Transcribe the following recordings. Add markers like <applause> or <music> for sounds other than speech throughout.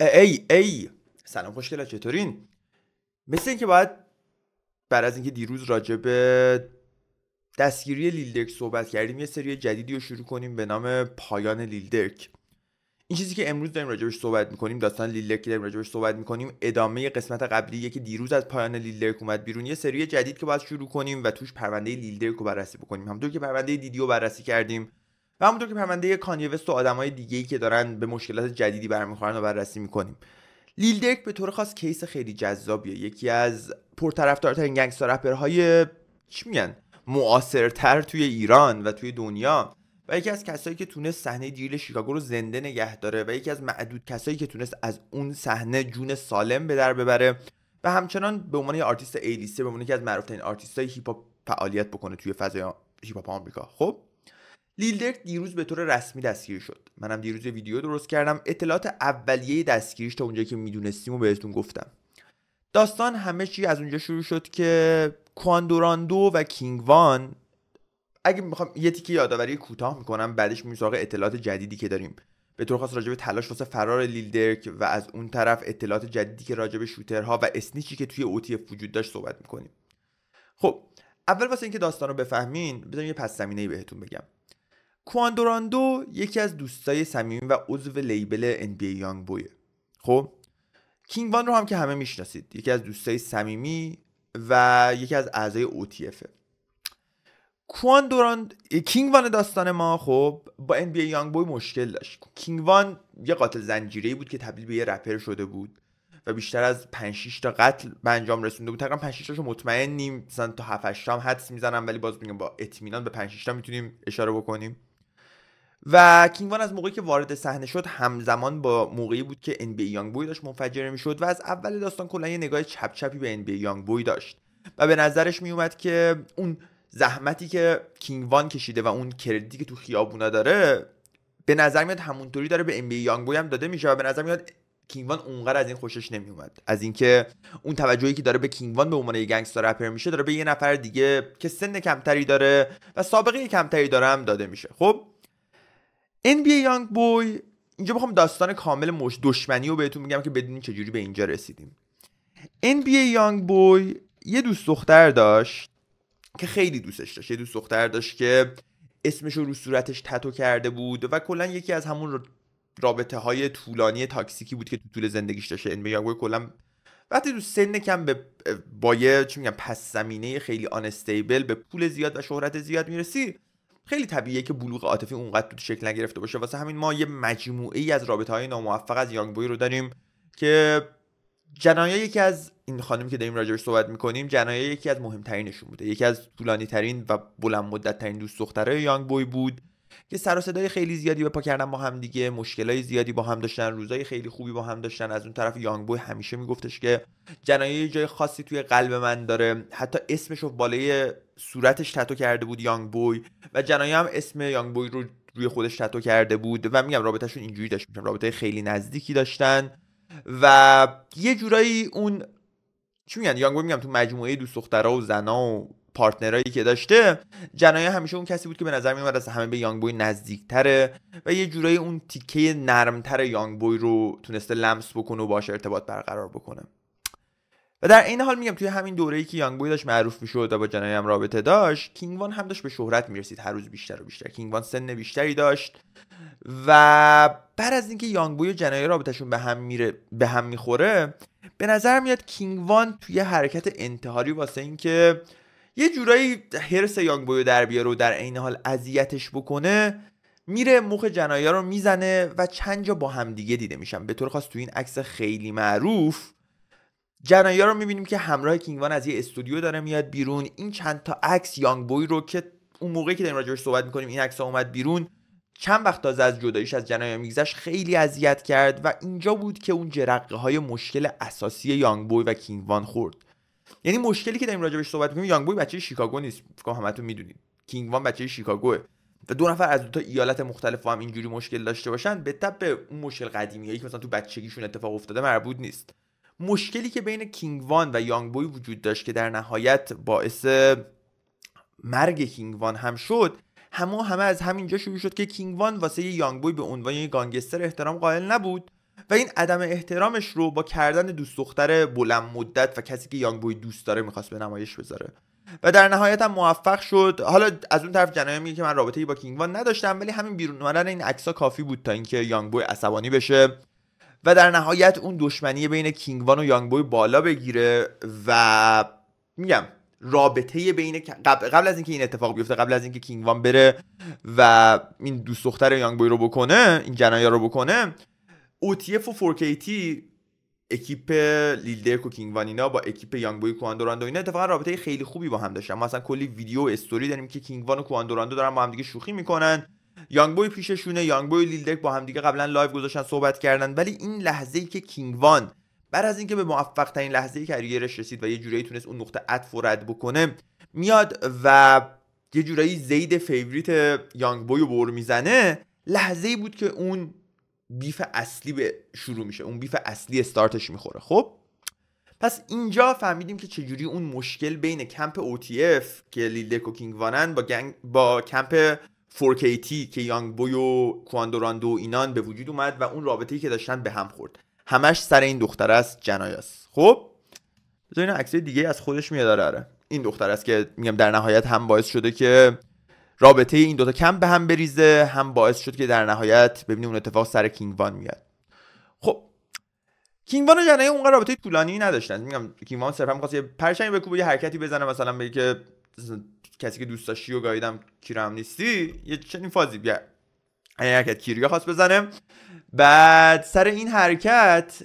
ای ای سلام خوشگلا چطورین مثل اینکه باید بعد از اینکه دیروز راجع به دستگیری لیلدرک صحبت کردیم یه سری جدیدی رو شروع کنیم به نام پایان لیلدرک این چیزی که امروز داریم راجبش صحبت میکنیم داستان لیلدرک داریم راجبش صحبت میکنیم ادامه قسمت قبلی که دیروز از پایان لیلدرک اومد بیرون یه سری جدید که باید شروع کنیم و توش پرونده لیلدرک رو بررسی بکنیم همونطور که پرونده دیدیو بررسی کردیم و همونطور که پرونده کانیوست و های دیگه ای که دارن به مشکلات جدیدی برمیخورن و بررسی میکنیم درک به طور خاص کیس خیلی جذابیه یکی از پرطرفدارترین گنگستر رپرهای چی میگن معاصرتر توی ایران و توی دنیا و یکی از کسایی که تونست صحنه دیل شیکاگو رو زنده نگه داره و یکی از معدود کسایی که تونست از اون صحنه جون سالم به در ببره و همچنان به عنوان آرتیست ایلیسه به عنوان یکی از معروفترین هیپ فعالیت بکنه توی فضای هیپ آمریکا خب لیلدرت دیروز به طور رسمی دستگیر شد منم دیروز ویدیو درست کردم اطلاعات اولیه دستگیریش تا اونجایی که میدونستیم و بهتون گفتم داستان همه چی از اونجا شروع شد که کواندوراندو و کینگ وان اگه میخوام یه تیکه یادآوری کوتاه میکنم بعدش میریم اطلاعات جدیدی که داریم به طور خاص راجع به تلاش واسه فرار لیلدرک و از اون طرف اطلاعات جدیدی که راجب به شوترها و اسنیچی که توی اوتیف وجود داشت صحبت میکنیم خب اول واسه اینکه داستان رو بفهمین بذارین یه پس زمینه بهتون بگم کواندوراندو یکی از دوستای صمیمی و عضو لیبل NBA یانگ بوی خب کینگ وان رو هم که همه میشناسید یکی از دوستای صمیمی و یکی از اعضای OTF. کوان دوران کینگ وان داستان ما خب با NBA یانگ بوی مشکل داشت کینگ وان یه قاتل زنجیری بود که تبدیل به یه رپر شده بود و بیشتر از 5 تا قتل به انجام رسونده بود تقریبا 5 6 مطمئن نیم مثلا تا 7 8 تا حدس میزنم ولی باز میگم با اطمینان به 5 تا میتونیم اشاره بکنیم و کینگوان از موقعی که وارد صحنه شد همزمان با موقعی بود که بی یانگ بوی داشت منفجر میشد و از اول داستان کلا یه نگاه چپ چپی به NBA یانگ بوی داشت و به نظرش میومد که اون زحمتی که کینگوان کشیده و اون کردیتی که تو خیابونا داره به نظر میاد همونطوری داره به بی یانگ بوی هم داده میشه و به نظر میاد کینگوان اونقدر از این خوشش نمیومد از اینکه اون توجهی که داره به کینگوان به عنوان یه گنگستر رپر میشه داره به یه نفر دیگه که سن کمتری داره و سابقه کمتری داره هم داده میشه خب NBA یانگ بوی اینجا بخوام داستان کامل مش دشمنی رو بهتون میگم که بدونین چجوری به اینجا رسیدیم NBA یانگ بوی یه دوست دختر داشت که خیلی دوستش داشت یه دوست دختر داشت که اسمش رو رو صورتش تتو کرده بود و کلا یکی از همون رابطه های طولانی تاکسیکی بود که تو طول زندگیش داشت NBA یانگ بوی کلا وقتی تو سن کم به با یه چی میگم پس زمینه خیلی آنستیبل به پول زیاد و شهرت زیاد میرسی خیلی طبیعیه که بلوغ عاطفی اونقدر تو شکل نگرفته باشه واسه همین ما یه مجموعه ای از رابطه های ناموفق از یانگ بوی رو داریم که جنایه یکی از این خانمی که داریم راجعش صحبت میکنیم جنایه یکی از مهمترینشون بوده یکی از طولانی ترین و بلند مدت ترین دوست دختره یانگ بوی بود که سر و صدای خیلی زیادی به پا کردن با هم دیگه مشکلای زیادی با هم داشتن روزای خیلی خوبی با هم داشتن از اون طرف یانگ بوی همیشه میگفتش که جنایه جای خاصی توی قلب من داره حتی اسمش رو بالای صورتش تتو کرده بود یانگ بوی و جنایه هم اسم یانگ بوی رو روی خودش تتو کرده بود و میگم رابطهشون اینجوری داشت میگم رابطه خیلی نزدیکی داشتن و یه جورایی اون چی میگن یانگ بوی میگم تو مجموعه دوست دخترها و زنا و پارتنرایی که داشته جنایا همیشه اون کسی بود که به نظر میومد از همه به یانگ بوی نزدیکتره و یه جورایی اون تیکه نرمتر یانگ بوی رو تونسته لمس بکنه و باش ارتباط برقرار بکنه و در این حال میگم توی همین دوره‌ای که یانگ بوی داشت معروف میشد و با جنایا هم رابطه داشت کینگ وان هم داشت به شهرت میرسید هر روز بیشتر و بیشتر کینگ وان سن بیشتری داشت و بعد از اینکه یانگ بوی و رابطهشون به هم میره به هم میخوره به نظر میاد کینگ وان توی حرکت انتحاری واسه اینکه یه جورایی هرس یانگ بویو در بیاره و در عین حال اذیتش بکنه میره مخ جنایا رو میزنه و چند جا با همدیگه دیده میشن به طور خاص تو این عکس خیلی معروف جنایا رو میبینیم که همراه کینگوان از یه استودیو داره میاد بیرون این چند تا عکس یانگ بوی رو که اون موقعی که داریم راجعش صحبت میکنیم این عکس اومد بیرون چند وقت تازه از جداییش از جنایا میگذشت خیلی اذیت کرد و اینجا بود که اون جرقه های مشکل اساسی یانگ بوی و کینگوان خورد یعنی مشکلی که داریم راجبش صحبت می‌کنیم یانگ بوی بچه شیکاگو نیست فکر کنم همتون میدونید کینگ وان بچه شیکاگوه و دو نفر از دو تا ایالت مختلف هم اینجوری مشکل داشته باشن به تپ اون مشکل هایی که مثلا تو بچگیشون اتفاق افتاده مربوط نیست مشکلی که بین کینگ وان و یانگ بوی وجود داشت که در نهایت باعث مرگ کینگ وان هم شد همه همه از همینجا شروع شد که کینگ وان واسه یانگ بوی به عنوان یک گانگستر احترام قائل نبود و این عدم احترامش رو با کردن دوست دختر بلند مدت و کسی که یانگ بوی دوست داره میخواست به نمایش بذاره و در نهایت هم موفق شد حالا از اون طرف جنایه میگه که من رابطه ای با کینگوان نداشتم ولی همین بیرون اومدن این عکس‌ها کافی بود تا اینکه یانگ بوی عصبانی بشه و در نهایت اون دشمنی بین کینگوان و یانگ بوی بالا بگیره و میگم رابطه بین قبل از اینکه این اتفاق بیفته قبل از اینکه وان بره و این دوست دختر یانگ بوی رو بکنه این جنایا رو بکنه OTF و 4KT اکیپ لیلدر و کینگ وانینا با اکیپ یانگ بوی کواندوراندو اینا اتفاقا رابطه خیلی خوبی با هم داشتن مثلا کلی ویدیو و استوری داریم که کینگ وان و کواندوراندو دارن با هم دیگه شوخی میکنن یانگ بوی پیششونه یانگ بوی لیلدک با هم دیگه قبلا لایو گذاشتن صحبت کردن ولی این لحظه ای که کینگ وان بعد از اینکه به موفق ترین لحظه ای کریرش رسید و یه جورایی تونست اون نقطه عطف و رد بکنه میاد و یه جورایی زید فیوریت یانگ بوی رو میزنه لحظه ای بود که اون بیف اصلی به شروع میشه اون بیف اصلی استارتش میخوره خب پس اینجا فهمیدیم که چجوری اون مشکل بین کمپ OTF که لیلدک و کینگ وانن با, گنگ با کمپ 4 که یانگ بوی و کواندوراندو اینان به وجود اومد و اون رابطه ای که داشتن به هم خورد همش سر این دختر است جنایاس خب بذار اینا دیگه از خودش میاد آره، آره. این دختر است که میگم در نهایت هم باعث شده که رابطه این دوتا کم به هم بریزه هم باعث شد که در نهایت ببینیم اون اتفاق سر کینگوان میاد خب کینگ وان و جنای اونقدر رابطه طولانی نداشتن میگم کینگ وان صرفا می‌خواست یه پرچمی بکوبه یه حرکتی بزنه مثلا بگه که کسی که دوست داشتی و گاییدم کیرم نیستی یه چنین فازی بیا این حرکت کیریا خواست بزنه بعد سر این حرکت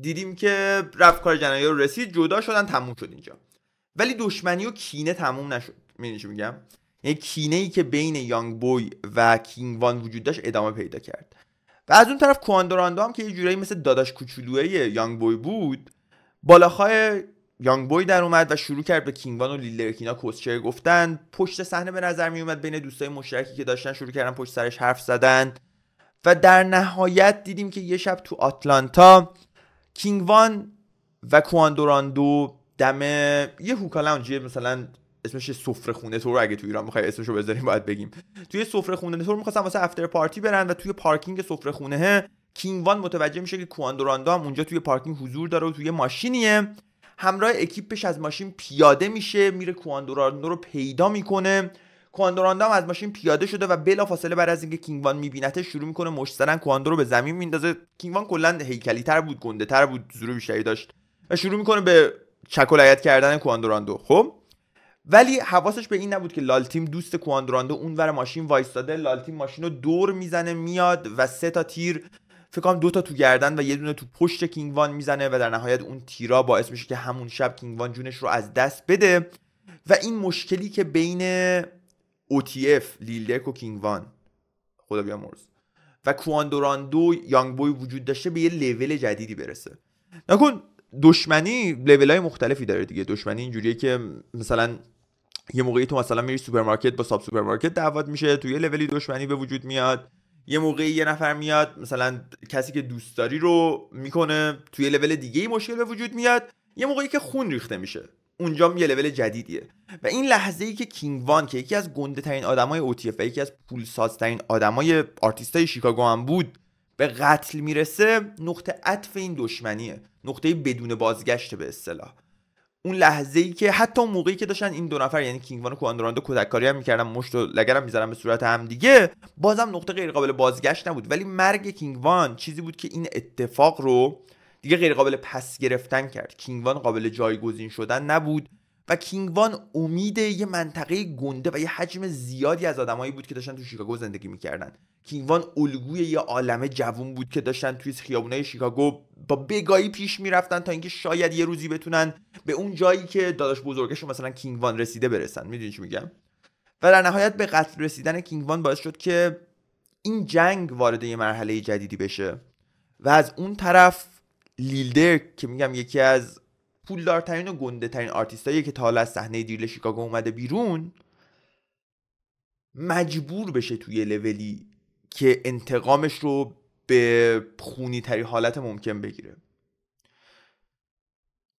دیدیم که رفت کار جنایی رو رسید جدا شدن تموم شد اینجا ولی دشمنی و کینه تموم نشد میگم یعنی کینه ای که بین یانگ بوی و کینگ وان وجود داشت ادامه پیدا کرد و از اون طرف کواندوراندو هم که یه جورایی مثل داداش کوچولوی یانگ بوی بود بالاخهای یانگ بوی در اومد و شروع کرد به کینگ وان و لیلرکینا کوسچر گفتن پشت صحنه به نظر می اومد بین دوستای مشترکی که داشتن شروع کردن پشت سرش حرف زدن و در نهایت دیدیم که یه شب تو آتلانتا وان و کواندوراندو دم یه هوکا مثلا اسمش سفره خونه تور اگه تو ایران میخوای اسمشو بذاریم باید بگیم توی سفره خونه تور میخواستن واسه افتر پارتی برن و توی پارکینگ سفره خونه کینوان متوجه میشه که کواندوراندا هم اونجا توی پارکینگ حضور داره و توی ماشینیه همراه اکیپش از ماشین پیاده میشه میره کواندوراندو رو پیدا میکنه کواندوراندا هم از ماشین پیاده شده و بلا فاصله بعد از اینکه کینگوان میبینته شروع میکنه مشت زدن کواندو رو به زمین میندازه کینگوان کلا هیکلی تر بود گنده تر بود زور بیشتری داشت و شروع میکنه به چکلایت کردن کواندوراندو خب ولی حواسش به این نبود که لالتیم دوست اون اونور ماشین وایستاده لالتیم ماشین رو دور میزنه میاد و سه تا تیر فکر کنم دو تا تو گردن و یه دونه تو پشت کینگوان میزنه و در نهایت اون تیرا باعث میشه که همون شب کینگوان جونش رو از دست بده و این مشکلی که بین OTF لیلدک و کینگوان خدا بیامرز و کواندوراندو یانگ بوی وجود داشته به یه لول جدیدی برسه نکن دشمنی لیول های مختلفی داره دیگه دشمنی اینجوریه که مثلا یه موقعی تو مثلا میری سوپرمارکت با ساب سوپرمارکت دعوت میشه تو یه لولی دشمنی به وجود میاد یه موقعی یه نفر میاد مثلا کسی که دوستداری رو میکنه توی یه لول دیگه مشکل به وجود میاد یه موقعی که خون ریخته میشه اونجا یه لول جدیدیه و این لحظه ای که کینگ وان که یکی از گنده ترین آدمای اوتیف یکی از پولسازترین آدمای آرتیستای شیکاگو هم بود به قتل میرسه نقطه عطف این دشمنیه نقطه بدون بازگشت به اصطلاح اون لحظه ای که حتی موقعی که داشتن این دو نفر یعنی کینگوان و کواندوراندو کودککاری هم میکردن مشت و لگرم میزنن به صورت هم دیگه بازم نقطه غیر قابل بازگشت نبود ولی مرگ کینگوان چیزی بود که این اتفاق رو دیگه غیر قابل پس گرفتن کرد کینگوان قابل جایگزین شدن نبود و کینگوان امید یه منطقه گنده و یه حجم زیادی از آدمایی بود که داشتن تو شیکاگو زندگی میکردن کینگوان الگوی یه عالمه جوون بود که داشتن توی خیابونای شیکاگو با بگایی پیش میرفتن تا اینکه شاید یه روزی بتونن به اون جایی که داداش بزرگشون مثلا کینگوان رسیده برسن میدونی چی میگم و در نهایت به قتل رسیدن کینگوان باعث شد که این جنگ وارد یه مرحله جدیدی بشه و از اون طرف لیلدر که میگم یکی از پولدارترین و گنده ترین آرتیستایی که تا حالا از صحنه دیرل شیکاگو اومده بیرون مجبور بشه توی لولی که انتقامش رو به خونی تری حالت ممکن بگیره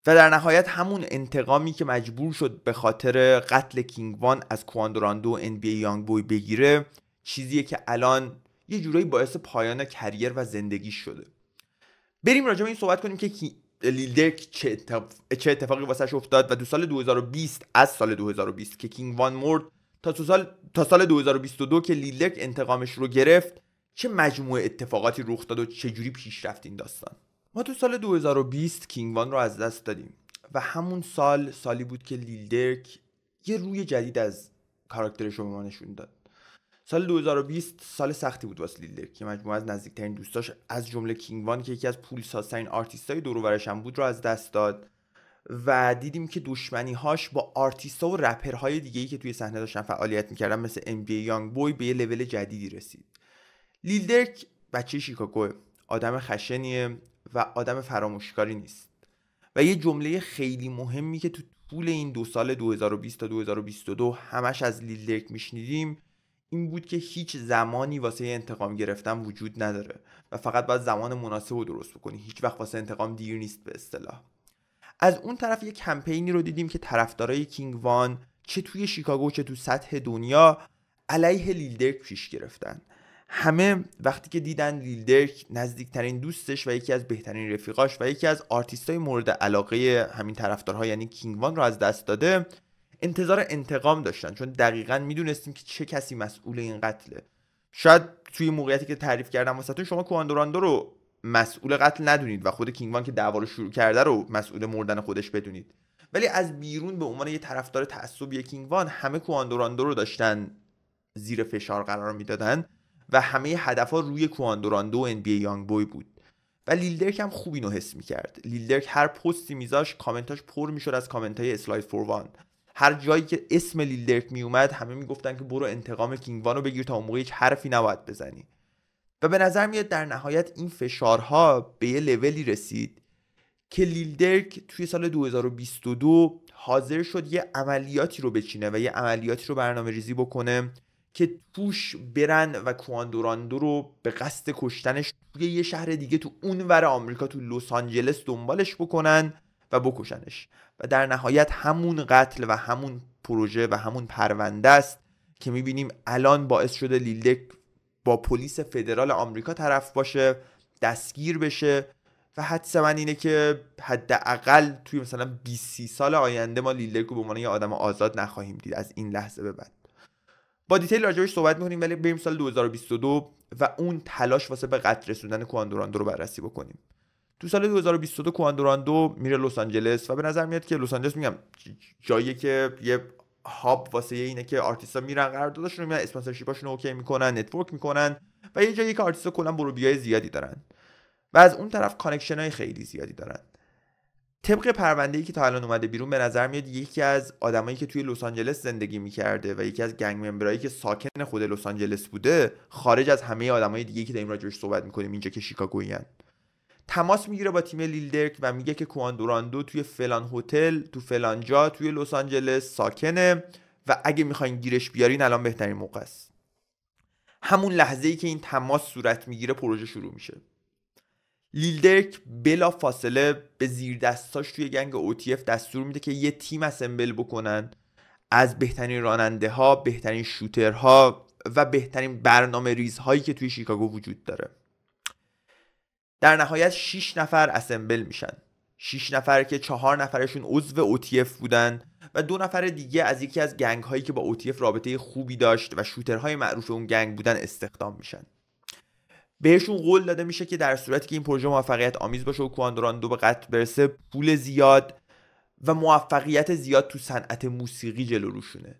و در نهایت همون انتقامی که مجبور شد به خاطر قتل کینگ وان از کواندوراندو و NBA یانگ بوی بگیره چیزیه که الان یه جورایی باعث پایان کریر و زندگی شده بریم راجع به این صحبت کنیم که درک چه, اتفاقی واسش افتاد و دو سال 2020 از سال 2020 که کینگ وان مرد تا سال تا سال 2022 که لیلک انتقامش رو گرفت چه مجموعه اتفاقاتی رخ داد و جوری پیش رفت این داستان ما تو سال 2020 کینگوان رو از دست دادیم و همون سال سالی بود که لیلدرک یه روی جدید از کاراکترش رو به ما نشون داد سال 2020 سال سختی بود واسه لیلدرک که مجموعه از نزدیکترین دوستاش از جمله کینگوان که یکی از پولسازترین آرتیستای دور هم بود رو از دست داد و دیدیم که دشمنی هاش با آرتیستا و رپرهای دیگه ای که توی صحنه داشتن فعالیت میکردن مثل ام بی یانگ بوی به یه لول جدیدی رسید درک بچه شیکاگو آدم خشنیه و آدم فراموشکاری نیست و یه جمله خیلی مهمی که تو طول این دو سال 2020 تا 2022 همش از درک میشنیدیم این بود که هیچ زمانی واسه انتقام گرفتن وجود نداره و فقط باید زمان مناسب رو درست بکنی هیچ وقت واسه انتقام دیر نیست به اصطلاح از اون طرف یه کمپینی رو دیدیم که طرفدارای کینگ وان چه توی شیکاگو چه تو سطح دنیا علیه لیلدرک پیش گرفتن همه وقتی که دیدن لیلدرک نزدیکترین دوستش و یکی از بهترین رفیقاش و یکی از های مورد علاقه همین طرفدارها یعنی کینگ وان رو از دست داده انتظار انتقام داشتن چون دقیقا میدونستیم که چه کسی مسئول این قتله شاید توی موقعیتی که تعریف کردم واسه شما کواندوراندو رو مسئول قتل ندونید و خود کینگوان که دعوا رو شروع کرده رو مسئول مردن خودش بدونید ولی از بیرون به عنوان یه طرفدار تعصبی کینگوان همه کواندوراندو رو داشتن زیر فشار قرار میدادن و همه ها روی کواندوراندو و NBA یانگ بوی بود و لیلدرک هم خوب اینو حس میکرد لیلدرک هر پستی میذاش کامنتاش پر میشد از کامنت های اسلاید وان هر جایی که اسم لیلدرک میومد همه میگفتن که برو انتقام کینگوان رو بگیر تا اون هیچ حرفی نباید بزنی و به نظر میاد در نهایت این فشارها به یه لولی رسید که لیلدرک توی سال 2022 حاضر شد یه عملیاتی رو بچینه و یه عملیاتی رو برنامه ریزی بکنه که توش برن و کواندوراندو رو به قصد کشتنش توی یه شهر دیگه تو اونور آمریکا تو لس آنجلس دنبالش بکنن و بکشنش و در نهایت همون قتل و همون پروژه و همون پرونده است که میبینیم الان باعث شده لیلدرک با پلیس فدرال آمریکا طرف باشه دستگیر بشه و حدس من اینه که حداقل توی مثلا 20 سال آینده ما لیلک رو به عنوان یه آدم آزاد نخواهیم دید از این لحظه به بعد با دیتیل راجبش صحبت میکنیم ولی بریم سال 2022 و اون تلاش واسه به قتل رسوندن کواندوراندو رو بررسی بکنیم تو سال 2022 کواندوراندو میره لس آنجلس و به نظر میاد که لس آنجلس میگم جایی که یه هاب واسه اینه که آرتیستا میرن قراردادشون رو میرن اسپانسرشیپاشون اوکی میکنن نتورک میکنن و یه جایی که آرتیستا کلا بروبیای زیادی دارن و از اون طرف کانکشن های خیلی زیادی دارن طبق پرونده ای که تا الان اومده بیرون به نظر میاد یکی از آدمایی که توی لس آنجلس زندگی میکرده و یکی از گنگ ممبرایی که ساکن خود لس آنجلس بوده خارج از همه آدمای دیگه که داریم راجعش صحبت میکنیم اینجا که شیکاگویان تماس میگیره با تیم لیلدرک و میگه که کواندوراندو توی فلان هتل تو فلان جا توی لس آنجلس ساکنه و اگه میخواین گیرش بیارین الان بهترین موقع است همون لحظه ای که این تماس صورت میگیره پروژه شروع میشه لیلدرک بلا فاصله به زیر دستاش توی گنگ اوتیف دستور میده که یه تیم اسمبل بکنن از بهترین راننده ها بهترین شوترها و بهترین برنامه ریزهایی که توی شیکاگو وجود داره در نهایت 6 نفر اسمبل میشن 6 نفر که چهار نفرشون عضو اوتیف بودن و دو نفر دیگه از یکی از گنگ هایی که با اوتیف رابطه خوبی داشت و شوترهای معروف اون گنگ بودن استخدام میشن بهشون قول داده میشه که در صورتی که این پروژه موفقیت آمیز باشه و کواندوراندو به قتل برسه پول زیاد و موفقیت زیاد تو صنعت موسیقی جلو روشونه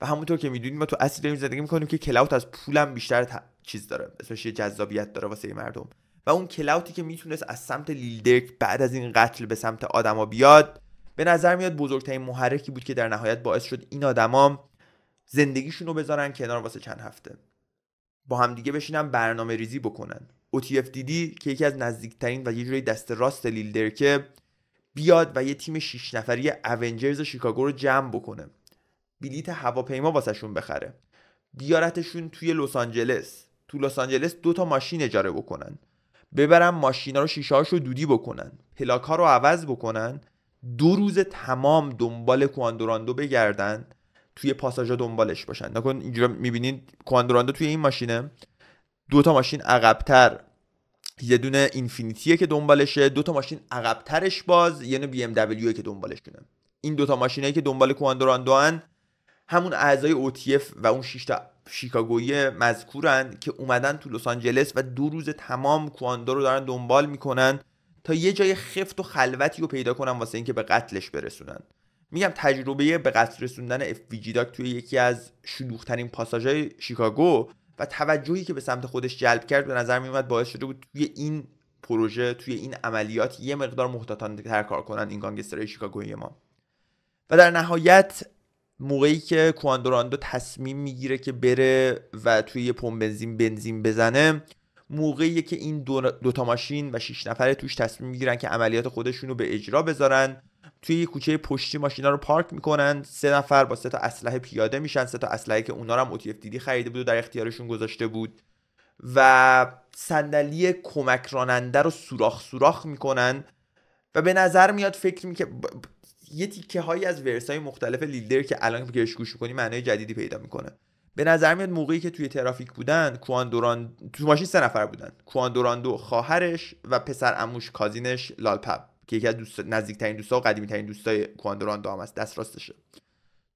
و همونطور که میدونیم ما تو اصل داریم زندگی میکنیم که کلاوت از پولم بیشتر چیز داره اسمش یه جذابیت داره واسه مردم و اون کلاوتی که میتونست از سمت لیلدرک بعد از این قتل به سمت آدما بیاد به نظر میاد بزرگترین محرکی بود که در نهایت باعث شد این آدما زندگیشون رو بذارن کنار واسه چند هفته با همدیگه بشینن برنامه ریزی بکنن دیدی که یکی از نزدیکترین و یه جوری دست راست لیلدرکه بیاد و یه تیم شیش نفری اونجرز شیکاگو رو جمع بکنه بلیت هواپیما واسهشون بخره بیارتشون توی لس آنجلس تو لس آنجلس دو تا ماشین اجاره بکنن ببرن ماشینا رو شیشه رو دودی بکنن پلاک ها رو عوض بکنن دو روز تمام دنبال کواندوراندو بگردن توی پاساژا دنبالش باشن نکن اینجا میبینید کواندوراندو توی این ماشینه دو تا ماشین عقبتر یه دونه اینفینیتیه که دنبالشه دو تا ماشین عقبترش باز یه دونه بی ام دبلیو که دنبالشونه این دوتا ماشینایی که دنبال کواندوراندو هن همون اعضای اوتیف و اون 6 شیکاگویی مذکورن که اومدن تو لس آنجلس و دو روز تمام کواندو رو دارن دنبال میکنن تا یه جای خفت و خلوتی رو پیدا کنن واسه اینکه به قتلش برسونن میگم تجربه به قتل رسوندن اف داک توی یکی از شلوغترین پاساژهای شیکاگو و توجهی که به سمت خودش جلب کرد به نظر میومد باعث شده بود توی این پروژه توی این عملیات یه مقدار محتاطانه تر کار کنن این گانگسترهای شیکاگوی ما و در نهایت موقعی که کواندوراندو تصمیم میگیره که بره و توی یه پمپ بنزین بنزین بزنه موقعیه که این دو, دو تا ماشین و شش نفر توش تصمیم میگیرن که عملیات خودشون رو به اجرا بذارن توی یه کوچه پشتی ماشینا رو پارک میکنن سه نفر با سه تا اسلحه پیاده میشن سه تا اسلحه که اونا هم اوتیف دیدی خریده بود و در اختیارشون گذاشته بود و صندلی کمک راننده رو سوراخ سوراخ میکنن و به نظر میاد فکر می که یه تیکه هایی از ورسای مختلف لیلدر که الان بهش گوش میکنی معنای جدیدی پیدا میکنه به نظر میاد موقعی که توی ترافیک بودن کواندوران تو ماشین سه نفر بودن کواندوراندو خواهرش و پسر عموش کازینش لالپپ که یکی از دوست نزدیکترین دوستا و قدیمیترین دوستای کواندوراندو هم است دست راستشه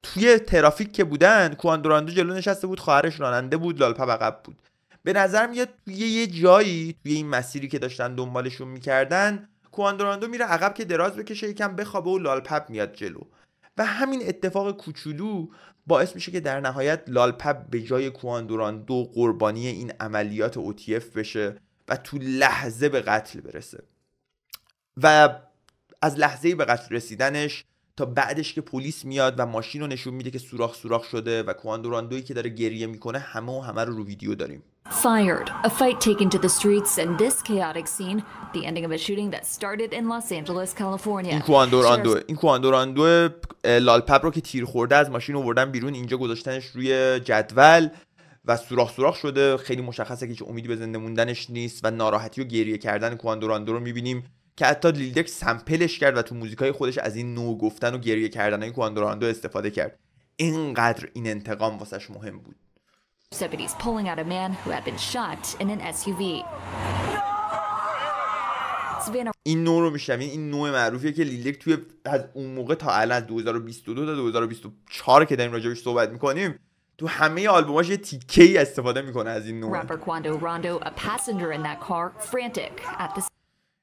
توی ترافیک که بودن کواندوراندو جلو نشسته بود خواهرش راننده بود لالپپ عقب بود به نظر میاد توی یه جایی توی این مسیری که داشتن دنبالشون میکردن کواندوراندو میره عقب که دراز بکشه یکم بخوابه و لالپپ میاد جلو و همین اتفاق کوچولو باعث میشه که در نهایت لالپپ به جای کواندوراندو قربانی این عملیات اوتیف بشه و تو لحظه به قتل برسه و از لحظه به قتل رسیدنش تا بعدش که پلیس میاد و ماشین رو نشون میده که سوراخ سوراخ شده و کواندوراندویی که داره گریه میکنه همه و همه رو رو ویدیو داریم Fired, a fight taken to the streets, and this chaotic scene, the ending of a shooting that started in Los Angeles, California. این کواندوراندو این کواندوراندو لالپپ رو که تیر خورده از ماشین آوردن بیرون اینجا گذاشتنش روی جدول و سوراخ سوراخ شده خیلی مشخصه که هیچ امیدی به زنده موندنش نیست و ناراحتی و گریه کردن کواندوراندو رو میبینیم که حتی لیلدک سمپلش کرد و تو موزیکای خودش از این نوع گفتن و گریه کردن کواندوراندو استفاده کرد اینقدر این انتقام واسش مهم بود Deputies pulling out a man who had been shot in an SUV. این نوع رو میشنوین این نوع معروفیه که لیلک توی از اون موقع تا الان 2022 تا 2024 که داریم راجبش صحبت میکنیم تو همه آلبوماش یه تیکه ای استفاده میکنه از این نوع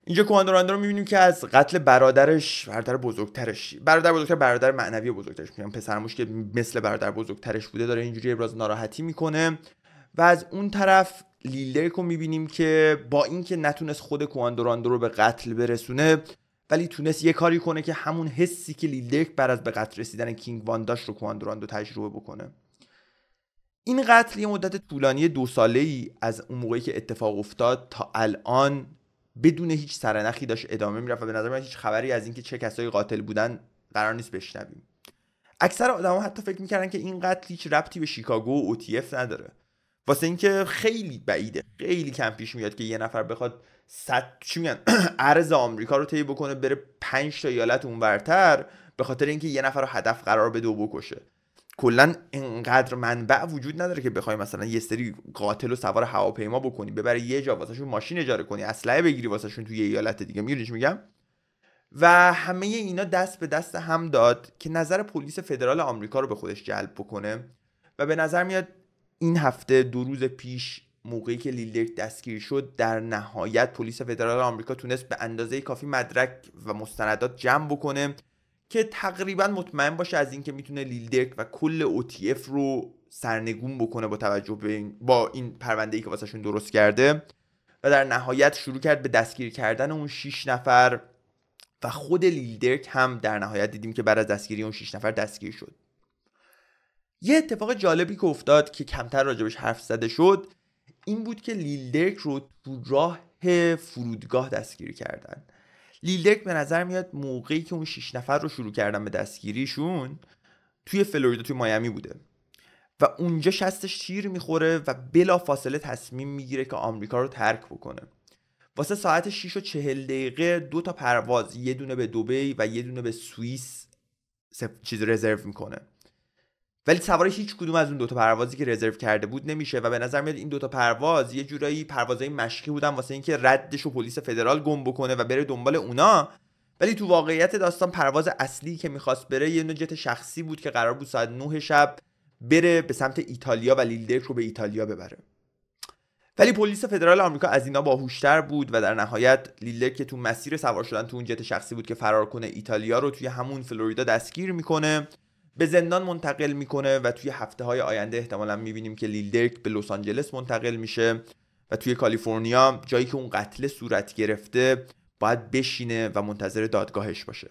اینجا کواندوراندو رو میبینیم که از قتل برادرش برادر بزرگترش برادر بزرگتر برادر معنوی بزرگترش میگم پسرموش که مثل برادر بزرگترش بوده داره اینجوری ابراز ناراحتی میکنه و از اون طرف لیلک رو میبینیم که با اینکه نتونست خود کواندوراندو رو به قتل برسونه ولی تونست یه کاری کنه که همون حسی که لیلدک بر از به قتل رسیدن کینگ وانداش رو کواندوراندو تجربه بکنه این قتل یه مدت طولانی دو ساله ای از اون موقعی که اتفاق افتاد تا الان بدون هیچ سرنخی داشت ادامه میرفت و به نظر من هیچ خبری از اینکه چه کسایی قاتل بودن قرار نیست بشنویم اکثر آدما حتی فکر میکردن که این قتل هیچ ربطی به شیکاگو و اوتیف نداره واسه اینکه خیلی بعیده خیلی کم پیش میاد که یه نفر بخواد صد چی میگن <clears throat> آمریکا رو طی بکنه بره 5 تا ایالت اونورتر به خاطر اینکه یه نفر رو هدف قرار بده و بکشه کلا انقدر منبع وجود نداره که بخوای مثلا یه سری قاتل و سوار هواپیما بکنی ببری یه جا واسهشون ماشین اجاره کنی اسلحه بگیری واسهشون توی ایالت دیگه میرونیش میگم و همه اینا دست به دست هم داد که نظر پلیس فدرال آمریکا رو به خودش جلب بکنه و به نظر میاد این هفته دو روز پیش موقعی که لیلدرک دستگیر شد در نهایت پلیس فدرال آمریکا تونست به اندازه کافی مدرک و مستندات جمع بکنه که تقریبا مطمئن باشه از اینکه میتونه لیلدرک و کل OTF رو سرنگون بکنه با توجه به این با این پرونده ای که واسهشون درست کرده و در نهایت شروع کرد به دستگیر کردن اون 6 نفر و خود لیلدرک هم در نهایت دیدیم که بعد از دستگیری اون 6 نفر دستگیر شد یه اتفاق جالبی که افتاد که کمتر راجبش حرف زده شد این بود که لیلدرک رو تو راه فرودگاه دستگیر کردن لیلدرک به نظر میاد موقعی که اون 6 نفر رو شروع کردن به دستگیریشون توی فلوریدا توی مایامی بوده و اونجا شستش تیر میخوره و بلا فاصله تصمیم میگیره که آمریکا رو ترک بکنه واسه ساعت 6 و 40 دقیقه دو تا پرواز یه دونه به دوبی و یه دونه به سوئیس چیز رزرو میکنه ولی سوار هیچ کدوم از اون دوتا پروازی که رزرو کرده بود نمیشه و به نظر میاد این دوتا پرواز یه جورایی پروازهای مشکی بودن واسه اینکه ردش و پلیس فدرال گم بکنه و بره دنبال اونا ولی تو واقعیت داستان پرواز اصلی که میخواست بره یه جت شخصی بود که قرار بود ساعت 9 شب بره به سمت ایتالیا و لیلدرک رو به ایتالیا ببره ولی پلیس فدرال آمریکا از اینا باهوشتر بود و در نهایت لیلر که تو مسیر سوار شدن تو اون جت شخصی بود که فرار کنه ایتالیا رو توی همون فلوریدا دستگیر میکنه به زندان منتقل میکنه و توی هفته های آینده احتمالا میبینیم که لیلدرک به لس آنجلس منتقل میشه و توی کالیفرنیا جایی که اون قتل صورت گرفته باید بشینه و منتظر دادگاهش باشه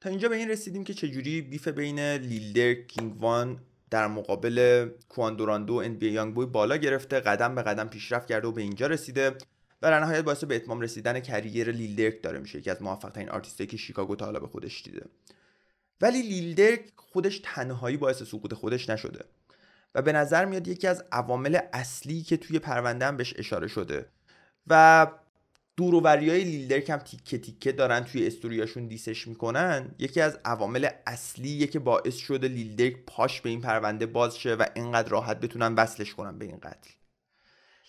تا اینجا به این رسیدیم که چجوری بیف بین لیلدرک وان در مقابل کواندوراندو و بی یانگ بوی بالا گرفته قدم به قدم پیشرفت کرده و به اینجا رسیده و در نهایت باعث به اتمام رسیدن کریر لیلدرک داره میشه یکی از ترین آرتیستایی که شیکاگو تا حالا به خودش دیده ولی لیلدرک خودش تنهایی باعث سقوط خودش نشده و به نظر میاد یکی از عوامل اصلی که توی پرونده هم بهش اشاره شده و دوروبری های لیلدرک هم تیکه تیکه دارن توی استوریاشون دیسش میکنن یکی از عوامل اصلی که باعث شده لیلدرک پاش به این پرونده باز شه و اینقدر راحت بتونن وصلش کنن به این قتل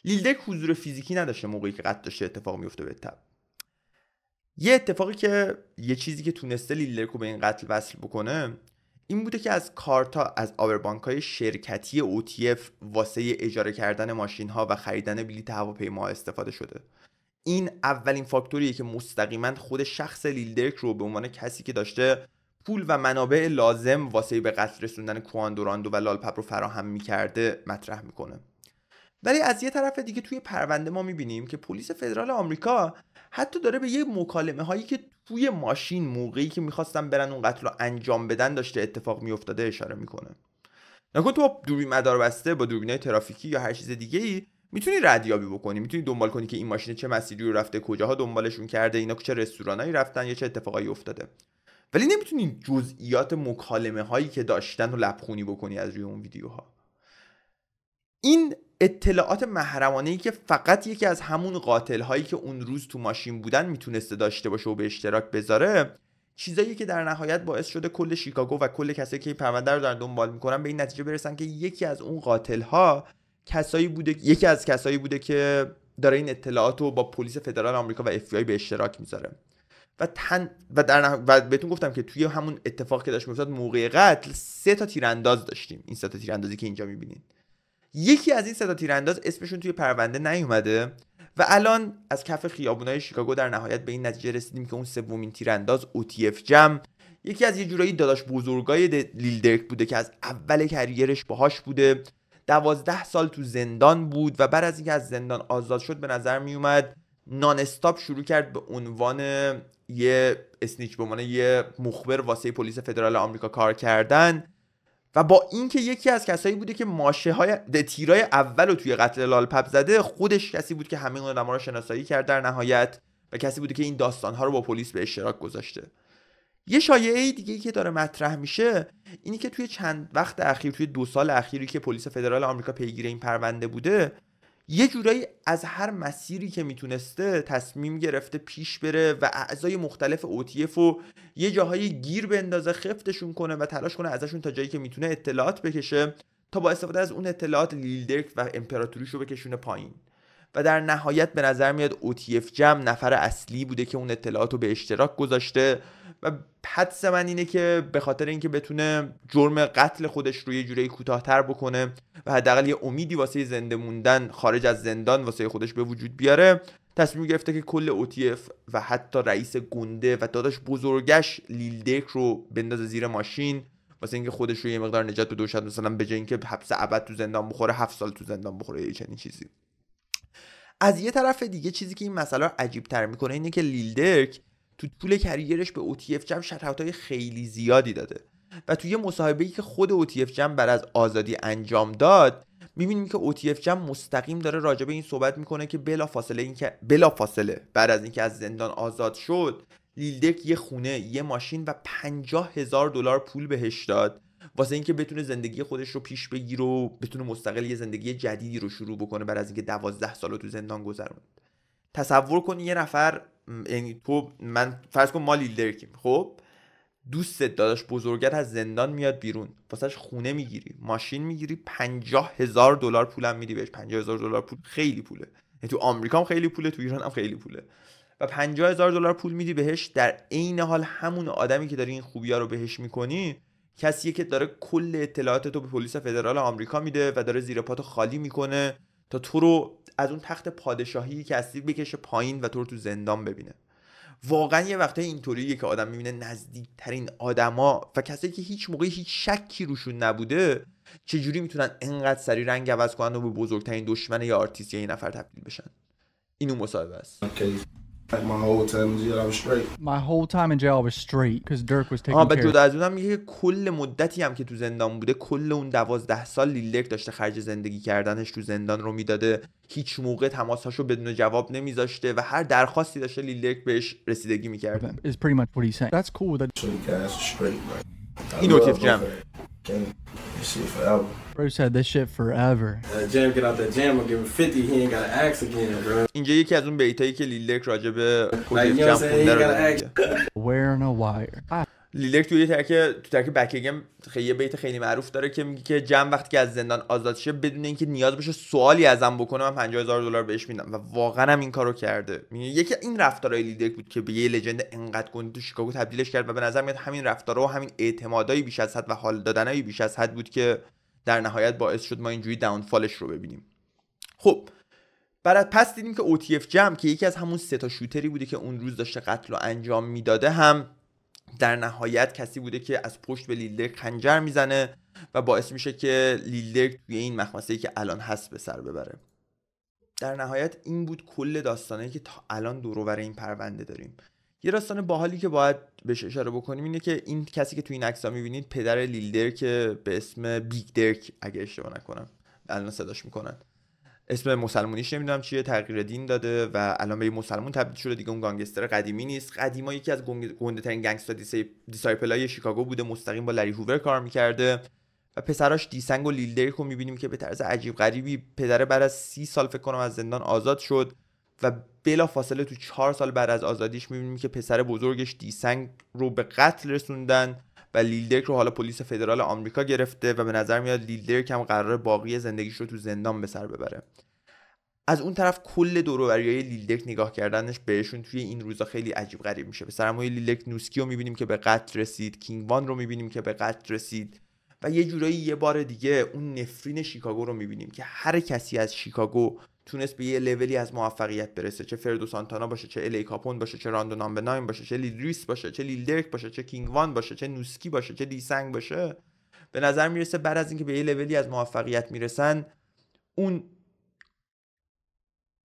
لیلدرک حضور فیزیکی نداشته موقعی که قتل داشته اتفاق میفته به تب یه اتفاقی که یه چیزی که تونسته لیلر رو به این قتل وصل بکنه این بوده که از کارتا از آبربانک های شرکتی OTF واسه اجاره کردن ماشین ها و خریدن بلیت هواپیما استفاده شده این اولین فاکتوریه که مستقیما خود شخص لیلدرک رو به عنوان کسی که داشته پول و منابع لازم واسه به قتل رسوندن کواندوراندو و لالپپ رو فراهم میکرده مطرح میکنه ولی از یه طرف دیگه توی پرونده ما میبینیم که پلیس فدرال آمریکا حتی داره به یه مکالمه هایی که توی ماشین موقعی که میخواستن برن اون قتل رو انجام بدن داشته اتفاق میافتاده اشاره میکنه نکن تو با خب دوربین مدار بسته با های ترافیکی یا هر چیز دیگه ای میتونی ردیابی بکنی میتونی دنبال کنی که این ماشین چه مسیری رو رفته کجاها دنبالشون کرده اینا چه رستورانایی رفتن یا چه اتفاقایی افتاده ولی نمیتونی جزئیات مکالمه هایی که داشتن رو لبخونی بکنی از روی اون ویدیوها این اطلاعات محرمانه ای که فقط یکی از همون قاتل هایی که اون روز تو ماشین بودن میتونسته داشته باشه و به اشتراک بذاره چیزایی که در نهایت باعث شده کل شیکاگو و کل کسایی که پرونده رو در دنبال میکنن به این نتیجه برسن که یکی از اون قاتل ها کسایی بوده یکی از کسایی بوده که داره این اطلاعات رو با پلیس فدرال آمریکا و اف به اشتراک میذاره و تن و در و بهتون گفتم که توی همون اتفاق که داشت میافتاد موقع قتل سه تا تیرانداز داشتیم این سه تا تیراندازی که اینجا میبینید یکی از این صدا تیرانداز اسمشون توی پرونده نیومده و الان از کف خیابونای شیکاگو در نهایت به این نتیجه رسیدیم که اون سومین تیرانداز اوتیف جم یکی از یه جورایی داداش بزرگای لیلدرک بوده که از اول کریرش باهاش بوده دوازده سال تو زندان بود و بعد از اینکه از زندان آزاد شد به نظر میومد نان استاپ شروع کرد به عنوان یه اسنیچ به عنوان یه مخبر واسه پلیس فدرال آمریکا کار کردن و با اینکه یکی از کسایی بوده که ماشه های تیرای اول رو توی قتل لالپپ زده خودش کسی بود که همه اون آدم‌ها رو شناسایی کرد در نهایت و کسی بوده که این داستان ها رو با پلیس به اشتراک گذاشته یه شایعه دیگه که داره مطرح میشه اینی که توی چند وقت اخیر توی دو سال اخیری که پلیس فدرال آمریکا پیگیر این پرونده بوده یه جورایی از هر مسیری که میتونسته تصمیم گرفته پیش بره و اعضای مختلف اوتیف و یه جاهایی گیر بندازه خفتشون کنه و تلاش کنه ازشون تا جایی که میتونه اطلاعات بکشه تا با استفاده از اون اطلاعات لیلدرک و امپراتوریش رو بکشونه پایین و در نهایت به نظر میاد اوتیف جمع نفر اصلی بوده که اون اطلاعات رو به اشتراک گذاشته و حدس من اینه که به خاطر اینکه بتونه جرم قتل خودش رو یه جوری کوتاهتر بکنه و حداقل یه امیدی واسه زنده موندن خارج از زندان واسه خودش به وجود بیاره تصمیم گرفته که کل اوتیف و حتی رئیس گنده و داداش بزرگش لیلدک رو بندازه زیر ماشین واسه اینکه خودش رو یه مقدار نجات بده شاید مثلا به جای اینکه حبس ابد تو زندان بخوره هفت سال تو زندان بخوره یه چنین چیزی از یه طرف دیگه چیزی که این مسئله عجیب تر میکنه اینه که لیلدرک تو پول کریرش به اوتیف جم شرحت های خیلی زیادی داده و توی ای که خود اوتیف جم بر از آزادی انجام داد میبینیم که اوتیف جم مستقیم داره راجع به این صحبت میکنه که بلا فاصله این که بلا فاصله بعد از اینکه از زندان آزاد شد لیلدک یه خونه یه ماشین و پنجاه هزار دلار پول بهش داد واسه اینکه بتونه زندگی خودش رو پیش بگیر و بتونه مستقل یه زندگی جدیدی رو شروع بکنه بعد از اینکه دوازده سال رو تو زندان گذروند تصور کن یه نفر یعنی تو من فرض کن ما لیلدرکیم خب دوستت داداش بزرگت از زندان میاد بیرون واسش خونه میگیری ماشین میگیری پنجاه هزار دلار پولم میدی بهش پنجاه هزار دلار پول خیلی پوله یعنی تو آمریکا هم خیلی پوله تو ایران هم خیلی پوله و پنجاه هزار دلار پول میدی بهش در عین حال همون آدمی که داری این خوبیا رو بهش میکنی کسیه که داره کل اطلاعات تو به پلیس فدرال آمریکا میده و داره زیر پاتو خالی میکنه تا تو رو از اون تخت پادشاهی که هستی بکشه پایین و تو رو تو زندان ببینه واقعا یه وقتای اینطوریه که آدم میبینه نزدیکترین آدما و کسایی که هیچ موقعی هیچ شکی روشون نبوده چجوری میتونن انقدر سری رنگ عوض کنن و به بزرگترین دشمن یا آرتیست یا یه نفر تبدیل بشن اینو مصاحبه است Like my whole time in jail, I was straight. My whole time in jail, I was straight because Dirk was taking آه care. جدا از اونم میگه کل مدتی هم که تو زندان بوده کل اون دوازده سال لیلک داشته خرج زندگی کردنش تو زندان رو میداده هیچ موقع تماساشو بدون جواب نمیذاشته و هر درخواستی داشته لیلک بهش رسیدگی میکرده. Is pretty much what he's saying. That's cool that. So you guys straight, right? You know what you Can to shit forever. Bruce had this shit forever. That jam get out that jam and give him 50, he ain't gotta ask again, bro. اینجا یکی از اون بیتایی که لیلک راجع به خود جام خونده رو Wearing a wire. لیلک توی ترک تو ترک بکگم خیلی بیت خیلی معروف داره که میگه که جم وقتی که از زندان آزاد شه بدون اینکه نیاز باشه سوالی ازم بکنه من 50000 دلار بهش میدم و واقعا هم این کارو کرده میگه یکی این رفتارای لیدک بود که به یه لژند انقدر گنده تو شیکاگو تبدیلش کرد و به نظر میاد همین رفتار و همین اعتمادایی بیش از حد و حال دادنایی بیش از حد بود که در نهایت باعث شد ما اینجوری داونفالش رو ببینیم خب بعد پس دیدیم که اوتیف جم که یکی از همون سه تا شوتری بوده که اون روز داشته قتل رو انجام میداده هم در نهایت کسی بوده که از پشت به لیلدر خنجر میزنه و باعث میشه که لیلدر توی این مخمسه ای که الان هست به سر ببره در نهایت این بود کل داستانه که تا الان دور این پرونده داریم یه داستان باحالی که باید بهش اشاره بکنیم اینه که این کسی که توی این عکس‌ها میبینید پدر که به اسم بیگ درک اگه اشتباه نکنم الان صداش میکنن اسم مسلمونیش نمیدونم چیه تغییر دین داده و الان به مسلمون تبدیل شده دیگه اون گانگستر قدیمی نیست قدیما یکی از گنده ترین گنگستا دیسایپلای شیکاگو بوده مستقیم با لری هوور کار میکرده و پسراش دیسنگ و لیلدریک رو میبینیم که به طرز عجیب غریبی پدره بعد از سی سال فکر کنم از زندان آزاد شد و بلا فاصله تو چهار سال بعد از آزادیش میبینیم که پسر بزرگش دیسنگ رو به قتل رسوندن و لیلدرک رو حالا پلیس فدرال آمریکا گرفته و به نظر میاد لیلدرک هم قرار باقی زندگیش رو تو زندان به سر ببره از اون طرف کل دوروبریای لیلدک نگاه کردنش بهشون توی این روزا خیلی عجیب غریب میشه به سرمایه لیلدک نوسکی رو میبینیم که به قتل رسید کینگ وان رو میبینیم که به قتل رسید و یه جورایی یه بار دیگه اون نفرین شیکاگو رو میبینیم که هر کسی از شیکاگو تونست به یه لولی از موفقیت برسه چه فردو سانتانا باشه چه الی کاپون باشه چه راندو نامبه باشه چه لیدریس باشه چه لیلدرک باشه چه کینگ وان باشه چه نوسکی باشه چه دیسنگ باشه به نظر میرسه بعد از اینکه به یه لولی از موفقیت میرسن اون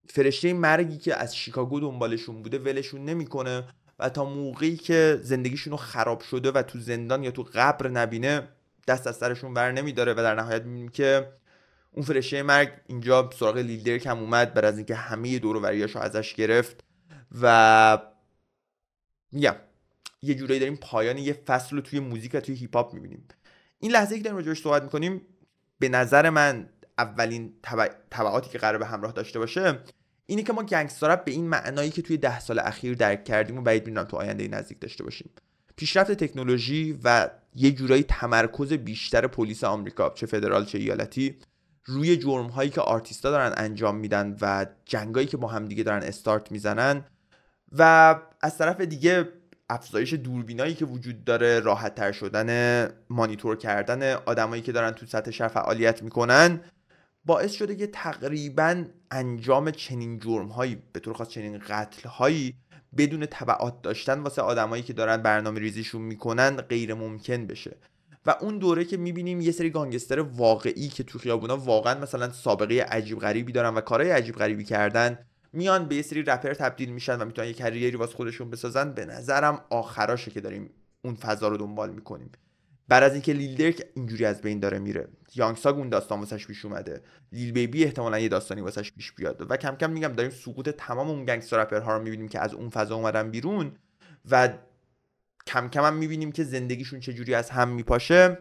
فرشته مرگی که از شیکاگو دنبالشون بوده ولشون نمیکنه و تا موقعی که زندگیشون خراب شده و تو زندان یا تو قبر نبینه دست از سرشون بر نمیداره و در نهایت میبینیم که اون فرشه مرگ اینجا سراغ لیلدرک هم اومد بر از اینکه همه دور و رو ازش گرفت و میگم یه جورایی داریم پایان یه فصل رو توی موزیک و توی هیپ هاپ میبینیم این لحظه که داریم راجعش صحبت میکنیم به نظر من اولین تبعاتی که قرار به همراه داشته باشه اینه که ما گنگسترپ به این معنایی که توی ده سال اخیر درک کردیم و بعید میدونم تو آینده نزدیک داشته باشیم پیشرفت تکنولوژی و یه جورایی تمرکز بیشتر پلیس آمریکا چه فدرال چه ایالتی روی جرم هایی که آرتیستا دارن انجام میدن و جنگایی که با دیگه دارن استارت میزنن و از طرف دیگه افزایش دوربینایی که وجود داره راحتتر شدن مانیتور کردن آدمایی که دارن تو سطح شهر فعالیت میکنن باعث شده که تقریبا انجام چنین جرم هایی به طور خاص چنین قتل هایی بدون تبعات داشتن واسه آدمایی که دارن برنامه ریزیشون میکنن غیر ممکن بشه و اون دوره که میبینیم یه سری گانگستر واقعی که تو خیابونا واقعا مثلا سابقه عجیب غریبی دارن و کارهای عجیب غریبی کردن میان به یه سری رپر تبدیل میشن و میتونن یه کریری واسه خودشون بسازن به نظرم آخراشه که داریم اون فضا رو دنبال میکنیم بعد از اینکه لیل درک اینجوری از بین داره میره یانگ ساگ اون داستان واسش پیش اومده لیل بیبی احتمالا یه داستانی واسش پیش بیاد و کم کم میگم داریم سقوط تمام اون گنگستر رپرها رو میبینیم که از اون فضا اومدن بیرون و کم کم هم میبینیم که زندگیشون چجوری از هم میپاشه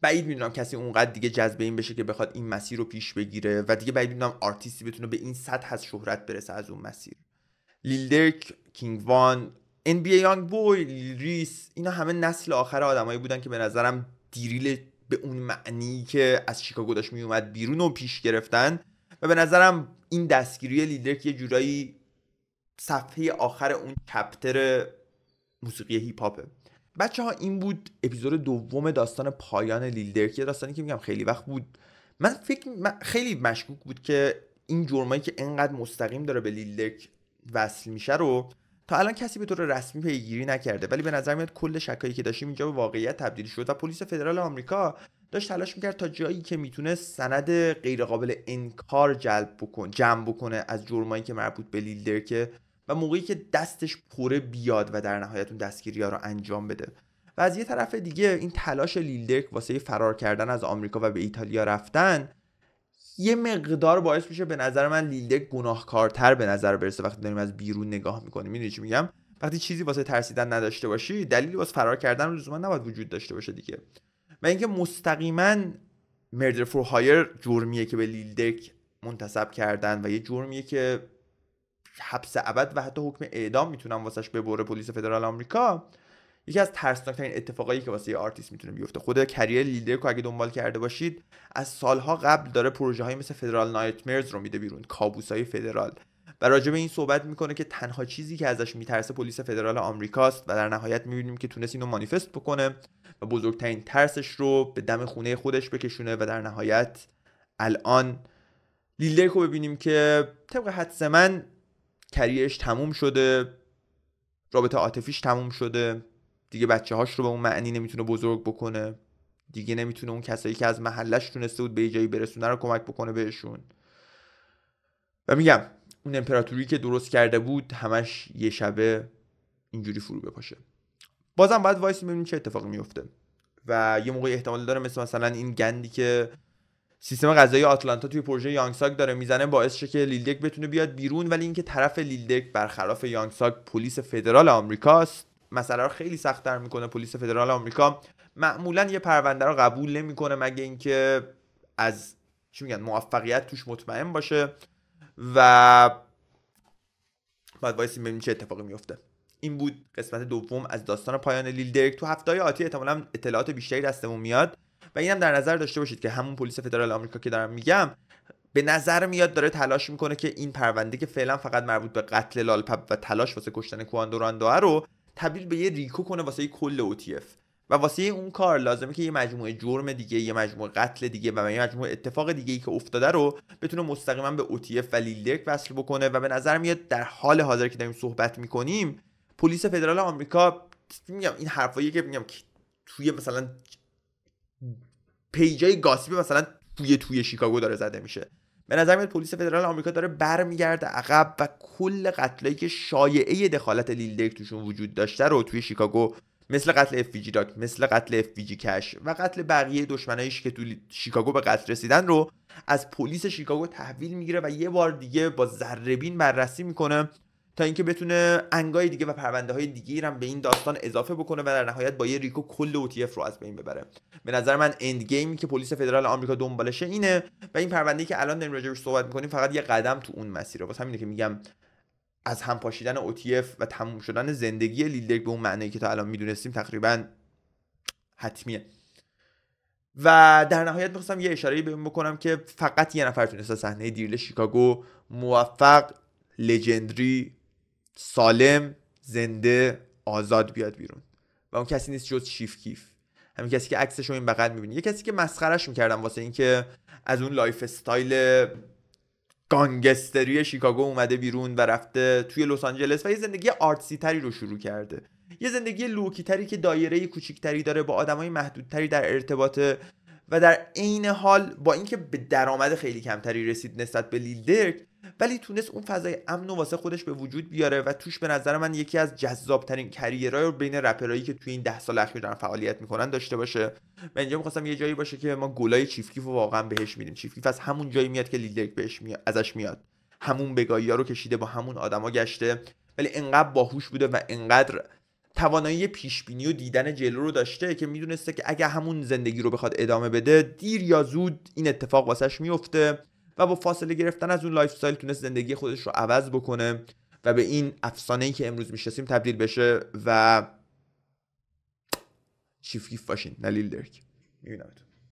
بعید میدونم کسی اونقدر دیگه جذبه این بشه که بخواد این مسیر رو پیش بگیره و دیگه بعید میدونم آرتیستی بتونه به این سطح از شهرت برسه از اون مسیر لیلدرک کینگ وان ان بی یانگ بوی ریس اینا همه نسل آخر آدمایی بودن که به نظرم دیریل به اون معنی که از شیکاگو داشت میومد بیرون و پیش گرفتن و به نظرم این دستگیری لیلدرک یه جورایی صفحه آخر اون کپتر. موسیقی هیپ هاپه بچه ها این بود اپیزود دوم داستان پایان لیلدرکی داستانی که میگم خیلی وقت بود من فکر من خیلی مشکوک بود که این جرمایی که انقدر مستقیم داره به لیلدرک وصل میشه رو تا الان کسی به طور رسمی پیگیری نکرده ولی به نظر میاد کل شکایی که داشتیم اینجا به واقعیت تبدیل شد و پلیس فدرال آمریکا داشت تلاش میکرد تا جایی که میتونه سند غیرقابل انکار جلب بکن جمع بکنه از جرمایی که مربوط به لیلدرک و موقعی که دستش پره بیاد و در نهایت اون دستگیری ها رو انجام بده و از یه طرف دیگه این تلاش لیلدرک واسه فرار کردن از آمریکا و به ایتالیا رفتن یه مقدار باعث میشه به نظر من لیلدرک گناهکارتر به نظر برسه وقتی داریم از بیرون نگاه میکنیم میدونی چی میگم وقتی چیزی واسه ترسیدن نداشته باشی دلیلی واسه فرار کردن لزوما نباید وجود داشته باشه دیگه و اینکه مستقیما مردر فور هایر جرمیه که به لیلدرک منتصب کردن و یه جرمیه که حبس ابد و حتی حکم اعدام میتونن واسش ببره پلیس فدرال آمریکا یکی از ترسناکترین اتفاقایی که واسه یه آرتیست میتونه بیفته خود کریر که اگه دنبال کرده باشید از سالها قبل داره پروژه های مثل فدرال نایتمرز رو میده بیرون کابوس های فدرال و راجع به این صحبت میکنه که تنها چیزی که ازش میترسه پلیس فدرال آمریکاست و در نهایت میبینیم که تونست اینو مانیفست بکنه و بزرگترین ترسش رو به دم خونه خودش بکشونه و در نهایت الان رو ببینیم که طبق حدس من کریش تموم شده رابطه عاطفیش تموم شده دیگه بچه هاش رو به اون معنی نمیتونه بزرگ بکنه دیگه نمیتونه اون کسایی که از محلش تونسته بود به جایی برسونه رو کمک بکنه بهشون و میگم اون امپراتوری که درست کرده بود همش یه شبه اینجوری فرو بپاشه بازم باید وایس ببینیم چه اتفاقی میفته و یه موقع احتمال داره مثل مثلا این گندی که سیستم غذایی آتلانتا توی پروژه یانگساک داره میزنه باعث شه که لیلدک بتونه بیاد بیرون ولی اینکه طرف لیلدک برخلاف یانگساک پلیس فدرال آمریکاست مسئله رو خیلی سختتر میکنه پلیس فدرال آمریکا معمولا یه پرونده رو قبول نمیکنه مگه اینکه از چی میگن موفقیت توش مطمئن باشه و باید وایسی ببینیم چه اتفاقی میفته این بود قسمت دوم از داستان پایان لیلدرک تو هفته آتی احتمالا اطلاعات بیشتری دستمون میاد و اینم در نظر داشته باشید که همون پلیس فدرال آمریکا که دارم میگم به نظر میاد داره تلاش میکنه که این پرونده که فعلا فقط مربوط به قتل لالپپ و تلاش واسه کشتن کواندوراندو رو تبدیل به یه ریکو کنه واسه کل اوتیف و واسه اون کار لازمه که یه مجموعه جرم دیگه یه مجموعه قتل دیگه و یه مجموعه اتفاق دیگه ای که افتاده رو بتونه مستقیما به اوتیف و لیلدرک وصل بکنه و به نظر میاد در حال حاضر که داریم صحبت میکنیم پلیس فدرال آمریکا میگم این حرفایی که میگم توی مثلا پیجای گاسیب مثلا توی توی شیکاگو داره زده میشه به نظر میاد پلیس فدرال آمریکا داره برمیگرده عقب و کل قتلایی که شایعه دخالت لیلدک توشون وجود داشته رو توی شیکاگو مثل قتل اف داک مثل قتل اف کش و قتل بقیه دشمنایش که توی شیکاگو به قتل رسیدن رو از پلیس شیکاگو تحویل میگیره و یه بار دیگه با بین بررسی میکنه تا اینکه بتونه انگای دیگه و پرونده های دیگه هم به این داستان اضافه بکنه و در نهایت با یه ریکو کل اوتیف رو از بین ببره به نظر من اند گیمی که پلیس فدرال آمریکا دنبالشه اینه و این پرونده ای که الان داریم راجعش صحبت میکنیم فقط یه قدم تو اون مسیره واسه همینه که میگم از هم پاشیدن اوتیف و تموم شدن زندگی لیلدرگ به اون معنی که تا الان میدونستیم تقریبا حتمیه و در نهایت میخواستم یه اشاره به بکنم که فقط یه نفر تونسته صحنه دیرل شیکاگو موفق لژندری سالم زنده آزاد بیاد بیرون و اون کسی نیست جز شیف کیف همین کسی که عکسش رو این بغل میبینی یه کسی که مسخرش میکردم واسه اینکه از اون لایف استایل گانگستری شیکاگو اومده بیرون و رفته توی لس آنجلس و یه زندگی آرتسی تری رو شروع کرده یه زندگی لوکی تری که دایره کوچیکتری داره با آدمای محدودتری در ارتباط و در عین حال با اینکه به درآمد خیلی کمتری رسید نسبت به لیلدرک ولی تونست اون فضای امن و واسه خودش به وجود بیاره و توش به نظر من یکی از جذابترین کریرهای و بین رپرایی که توی این ده سال اخیر دارن فعالیت میکنن داشته باشه و اینجا میخواستم یه جایی باشه که ما گلای چیفکیف رو واقعا بهش میدیم چیفکیف از همون جایی میاد که لیلدرک بهش میاد، ازش میاد همون بگایی رو کشیده با همون آدما گشته ولی انقدر باهوش بوده و انقدر توانایی پیش بینی و دیدن جلو رو داشته که میدونسته که اگه همون زندگی رو بخواد ادامه بده دیر یا زود این اتفاق واسش میفته و با فاصله گرفتن از اون لایف استایل تونست زندگی خودش رو عوض بکنه و به این افسانه ای که امروز میشناسیم تبدیل بشه و چیف گیف باشین نلیل درک